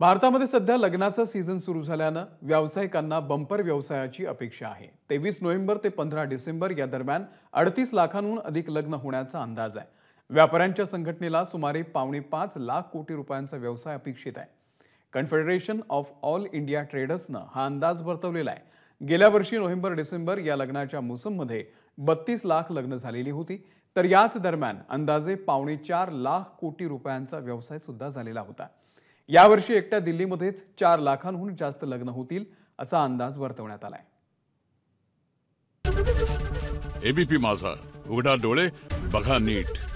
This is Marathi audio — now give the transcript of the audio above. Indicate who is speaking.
Speaker 1: भारतामध्ये सध्या लग्नाचं सीझन सुरू झाल्यानं व्यावसायिकांना बंपर व्यवसायाची अपेक्षा आहे तेवीस नोव्हेंबर ते पंधरा डिसेंबर या दरम्यान अडतीस लाखांहून अधिक लग्न होण्याचा अंदाज आहे व्यापाऱ्यांच्या संघटनेला सुमारे पावणे पाच लाख कोटी रुपयांचा व्यवसाय अपेक्षित आहे कन्फेडरेशन ऑफ ऑल इंडिया ट्रेडर्सनं हा अंदाज वर्तवलेला आहे गेल्या वर्षी नोव्हेंबर डिसेंबर या लग्नाच्या मोसममध्ये बत्तीस लाख लग्न झालेली होती तर याच दरम्यान अंदाजे पावणे चार लाख कोटी रुपयांचा व्यवसाय सुद्धा झालेला होता यावर्षी एकट्या दिल्लीमध्येच चार लाखांहून जास्त लग्न होतील असा अंदाज वर्तवण्यात आलाय
Speaker 2: एबीपी माझा उघडा डोळे बघा नीट